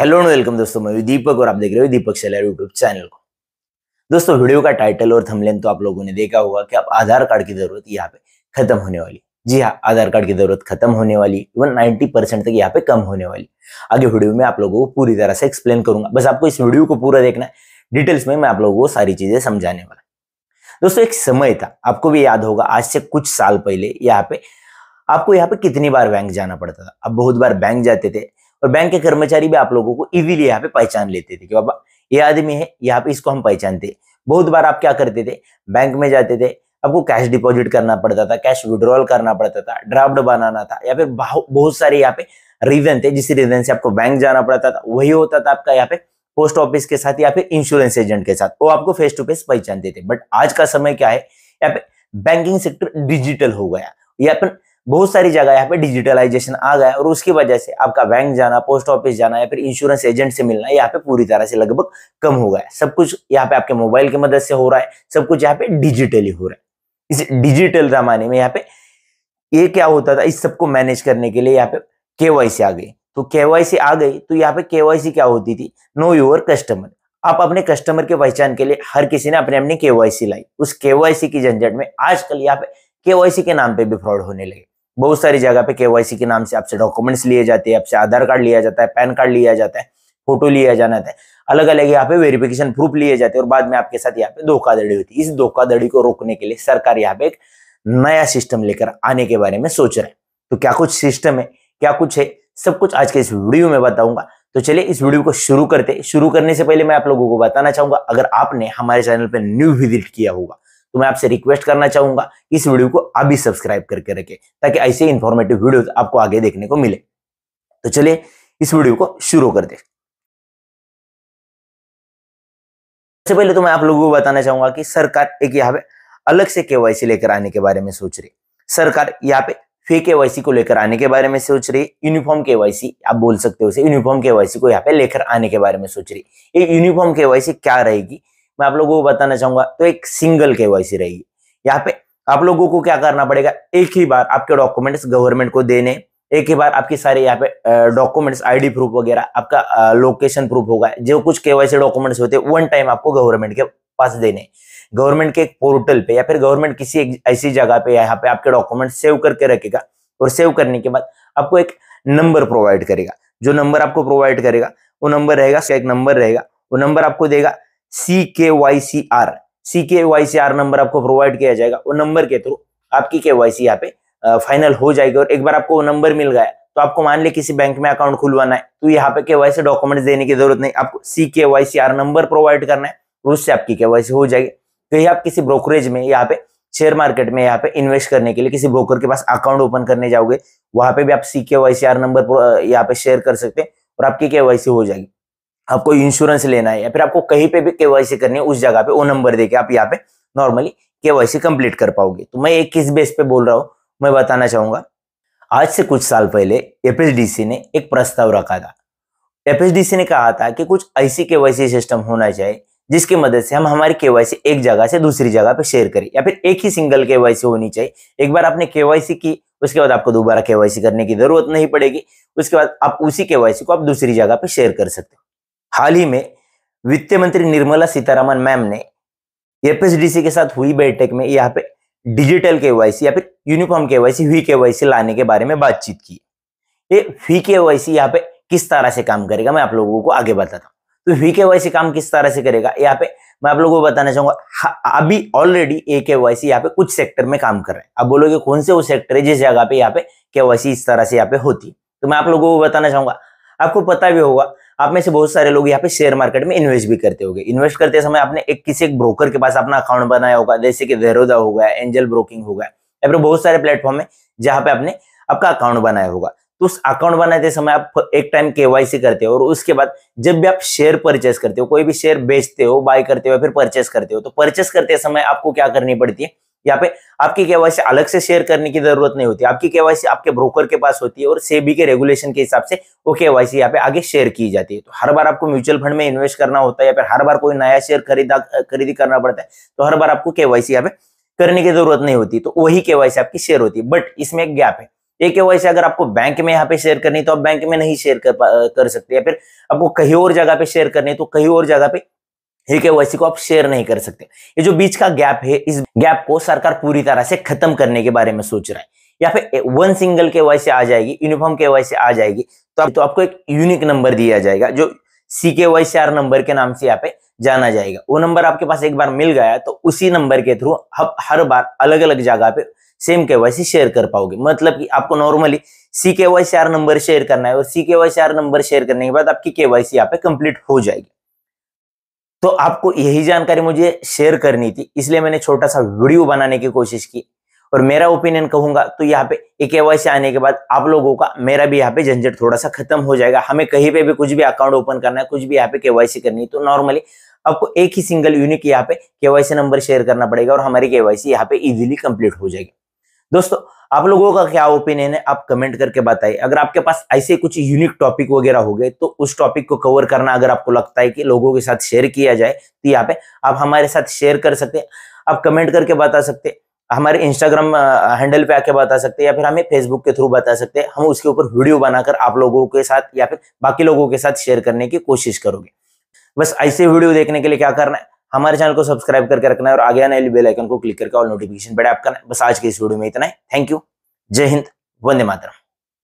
hello and welcome दोस्तों मैं दीपक और आप देख रहे हो दीपक सेलर यूट्यूब चैनल को दोस्तों वीडियो का टाइटल और थंबनेल तो आप लोगों ने देखा होगा कि अब आधार कार्ड की जरूरत यहाँ पे खत्म होने वाली जी हाँ आधार कार्ड की जरूरत खत्म होने वाली इवन 90 परसेंट तक यहाँ पे कम होने वाली आगे वीडियो में आप लोगों को पूरी तरह से एक्सप्लेन करूंगा बस आपको इस वीडियो को पूरा देखना है डिटेल्स में मैं आप लोगों को सारी चीजें समझाने वाला दोस्तों एक समय था आपको भी याद होगा आज से कुछ साल पहले यहाँ पे आपको यहाँ पे कितनी बार बैंक जाना पड़ता था अब बहुत बार बैंक जाते थे और बैंक के कर्मचारी भी आप लोगों को इजिली यहाँ पे पहचान लेते थे कि बाबा ये आदमी है यहाँ पे इसको हम पहचानते बहुत बार आप क्या करते थे बैंक में जाते थे आपको कैश डिपॉजिट करना पड़ता था कैश विड्रॉल करना पड़ता था ड्राफ्ट बनाना था या फिर बहुत सारे यहाँ पे रीजन थे जिस रीजन से आपको बैंक जाना पड़ता था वही होता था आपका यहाँ पे पोस्ट ऑफिस के साथ या फिर इंश्योरेंस एजेंट के साथ वो आपको फेस टू फेस पहचानते थे बट आज का समय क्या है यहाँ पे बैंकिंग सेक्टर डिजिटल हो गया या फिर बहुत सारी जगह यहाँ पे डिजिटलाइजेशन आ गया और उसकी वजह से आपका बैंक जाना पोस्ट ऑफिस जाना या फिर इंश्योरेंस एजेंट से मिलना यहाँ पे पूरी तरह से लगभग कम हो गया सब कुछ यहाँ पे आपके मोबाइल की मदद से हो रहा है सब कुछ यहाँ पे डिजिटली हो रहा है इस डिजिटल जमाने में यहाँ पे ये क्या होता था इस सबको मैनेज करने के लिए यहाँ पे केवाईसी आ गई तो केवाईसी आ गई तो यहाँ पे केवाईसी क्या होती थी नो योर कस्टमर आप अपने कस्टमर के पहचान के लिए हर किसी ने अपने अपने केवाईसी लाई उस केवाईसी की झंझट में आजकल यहाँ पे केवाईसी के नाम पे भी फ्रॉड होने लगे बहुत सारी जगह पे केवाईसी के नाम से आपसे डॉक्यूमेंट्स लिए जाते हैं आपसे आधार कार्ड लिया जाता है पैन कार्ड लिया जाता है फोटो लिया जाना है अलग अलग यहाँ पे वेरिफिकेशन प्रूफ लिए जाते हैं और बाद में आपके साथ यहाँ पे धोखाधड़ी होती है इस धोखाधड़ी को रोकने के लिए सरकार यहाँ पे एक नया सिस्टम लेकर आने के बारे में सोच रहे हैं तो क्या कुछ सिस्टम है क्या कुछ है सब कुछ आज के इस वीडियो में बताऊंगा तो चलिए इस वीडियो को शुरू करते शुरू करने से पहले मैं आप लोगों को बताना चाहूंगा अगर आपने हमारे चैनल पर न्यू विजिट किया होगा तो मैं आपसे रिक्वेस्ट करना चाहूंगा इस वीडियो को अभी सब्सक्राइब करके रखें ताकि ऐसे इंफॉर्मेटिव वीडियो आपको आगे देखने को मिले तो चलिए इस वीडियो को शुरू कर दे सबसे पहले तो मैं आप लोगों को बताना चाहूंगा कि सरकार एक यहाँ पे अलग से केवाईसी लेकर आने के बारे में सोच रही सरकार यहाँ पे फेक केवाईसी को लेकर आने के बारे में सोच रही है यूनिफॉर्म केवाईसी आप बोल सकते हो उसे यूनिफॉर्म केवाईसी को यहाँ पे लेकर आने के बारे में सोच रही ये यूनिफॉर्म केवाईसी क्या रहेगी मैं आप लोगों को बताना चाहूंगा तो एक सिंगल केवाईसी रहेगी यहाँ पे आप लोगों को क्या करना पड़ेगा एक ही बार आपके डॉक्यूमेंट्स गवर्नमेंट को देने एक ही बार आपके सारे यहाँ पे डॉक्यूमेंट्स आईडी प्रूफ वगैरह आपका लोकेशन प्रूफ होगा जो कुछ केवाईसी डॉक्यूमेंट्स होते हैं वन टाइम आपको गवर्नमेंट के पास देने गवर्नमेंट के एक पोर्टल पे या फिर गवर्नमेंट किसी एक ऐसी जगह पे यहाँ पे आपके डॉक्यूमेंट सेव करके रखेगा और सेव करने के बाद आपको एक नंबर प्रोवाइड करेगा जो नंबर आपको प्रोवाइड करेगा वो नंबर रहेगा उसका एक नंबर रहेगा वो नंबर आपको देगा सी K Y C R C K Y C R number आपको प्रोवाइड किया जाएगा वो नंबर के थ्रू आपकी के वाई सी यहाँ पे फाइनल हो जाएगी और एक बार आपको वो नंबर मिल गया तो आपको मान ले किसी बैंक में अकाउंट खुलवाना है तो यहाँ पे के वाई सी डॉक्यूमेंट्स देने की जरूरत नहीं आपको C K Y C R number provide करना है तो उससे आपकी के वाई सी हो जाएगी कहीं आप किसी ब्रोकरेज में यहाँ पे शेयर मार्केट में यहाँ पे इन्वेस्ट करने के लिए किसी ब्रोकर के पास अकाउंट ओपन करने जाओगे वहां पे भी आप सी K Y C R number यहाँ पे शेयर कर सकते हैं और आपकी के वाई सी हो जाएगी आपको इंश्योरेंस लेना है या फिर आपको कहीं पे भी केवाईसी करनी है उस जगह पे वो नंबर देके आप यहाँ पे नॉर्मली केवाईसी कंप्लीट कर पाओगे तो मैं एक किस बेस पे बोल रहा हूँ मैं बताना चाहूंगा आज से कुछ साल पहले सी ने एक प्रस्ताव रखा था सी ने कहा था कि कुछ ऐसी केवाईसी सिस्टम होना चाहिए जिसकी मदद से हम हमारी केवाईसी एक जगह से दूसरी जगह पे शेयर करें या फिर एक ही सिंगल केवाईसी होनी चाहिए एक बार आपने केवाईसी की उसके बाद आपको दोबारा केवाईसी करने की जरूरत नहीं पड़ेगी उसके बाद आप उसी केवाईसी को आप दूसरी जगह पे शेयर कर सकते हो हाल ही में वित्त मंत्री निर्मला सीतारामन मैम ने एफएसडीसी के साथ हुई बैठक में यहाँ पे डिजिटल के वाई या फिर यूनिफॉर्म के केवाईसी हुई केवाईसी लाने के बारे में बातचीत की ये फी के वाई सी पे किस तरह से काम करेगा मैं आप लोगों को आगे बताता हूँ तो वी के वाई काम किस तरह से करेगा यहाँ पे मैं आप लोगों को बताना चाहूंगा अभी ऑलरेडी ए के वाई सी यहाँ पे कुछ सेक्टर में काम कर रहे हैं आप बोलोगे कौन से वो सेक्टर है जिस जगह पे यहाँ पे के वाई सी इस तरह से यहाँ पे होती है तो मैं आप लोगों को बताना चाहूंगा आपको पता भी होगा आप में से बहुत सारे लोग यहाँ पे शेयर मार्केट में इन्वेस्ट भी करते होंगे इन्वेस्ट करते समय आपने एक किसी एक ब्रोकर के पास अपना अकाउंट बनाया होगा जैसे कि वेरोदा हो गया एंजल ब्रोकिंग हो गया या फिर बहुत सारे प्लेटफॉर्म है जहाँ पे आपने आपका अकाउंट बनाया होगा तो उस अकाउंट बनाते समय आप एक टाइम केवाईसी करते हो और उसके बाद जब भी आप शेयर परचेस करते हो कोई भी शेयर बेचते हो बाय करते हो या फिर परचेस करते हो तो परचेस करते समय आपको क्या करनी पड़ती है यहाँ पे आपकी केवाईसी अलग से शेयर करने की जरूरत नहीं होती आपकी केवाईसी आपके ब्रोकर के पास होती है और सेबी के रेगुलेशन के हिसाब से वो केवाईसी यहाँ पे आगे शेयर की जाती है तो हर बार आपको म्यूचुअल फंड में इन्वेस्ट करना होता है या फिर हर बार कोई नया शेयर खरीदा खरीदी करना पड़ता है तो हर बार आपको केवाईसी यहाँ पे करने की जरूरत नहीं होती तो वही केवाईसी आपकी शेयर होती है बट इसमें एक गैप है ये केवाईसी अगर आपको बैंक में यहाँ पे शेयर करनी तो आप बैंक में नहीं शेयर कर, कर सकते या फिर आपको कहीं और जगह पे शेयर करनी तो कहीं और जगह पे है के को आप शेयर नहीं कर सकते ये जो बीच का गैप है इस गैप को सरकार पूरी तरह से खत्म करने के बारे में सोच रहा है या फिर वन सिंगल के वाई से आ जाएगी यूनिफॉर्म के वाई से आ जाएगी तो, आप, तो आपको एक यूनिक नंबर दिया जाएगा जो सी K Y C R number के नाम से यहाँ पे जाना जाएगा वो नंबर आपके पास एक बार मिल गया तो उसी नंबर के थ्रू आप हर बार अलग अलग जगह पे सेम के वाई सी शेयर कर पाओगे मतलब कि आपको normally C K Y C R number share करना है और C K Y C R number share करने के बाद आपकी के वाई सी यहाँ पे कंप्लीट हो जाएगी तो आपको यही जानकारी मुझे शेयर करनी थी इसलिए मैंने छोटा सा वीडियो बनाने की कोशिश की और मेरा ओपिनियन कहूंगा तो यहाँ पे एक से आने के बाद आप लोगों का मेरा भी यहाँ पे झंझट थोड़ा सा खत्म हो जाएगा हमें कहीं पे भी कुछ भी अकाउंट ओपन करना है कुछ भी यहाँ पे केवाईसी करनी है तो नॉर्मली आपको एक ही सिंगल यूनिक यहाँ पे केवाईसी नंबर शेयर करना पड़ेगा और हमारी केवाईसी यहाँ पे इजिली कंप्लीट हो जाएगी दोस्तों आप लोगों का क्या ओपिनियन है आप कमेंट करके बताइए अगर आपके पास ऐसे कुछ यूनिक टॉपिक वगैरह हो गए तो उस टॉपिक को कवर करना अगर आपको लगता है कि लोगों के साथ शेयर किया जाए तो यहाँ पे आप हमारे साथ शेयर कर सकते आप कमेंट करके बता सकते हैं हमारे इंस्टाग्राम हैंडल पे आके बता सकते हैं या फिर हमें फेसबुक के थ्रू बता सकते हैं हम उसके ऊपर वीडियो बनाकर आप लोगों के साथ या फिर बाकी लोगों के साथ शेयर करने की कोशिश करोगे बस ऐसे वीडियो देखने के लिए क्या करना है हमारे चैनल को सब्सक्राइब करके रखना है और आगे आने वाली बेल आइकन को क्लिक करके ऑल नोटिफिकेशन बेल आपका करना है बस आज के इस वीडियो में इतना है थैंक यू जय हिंद वंदे मातरम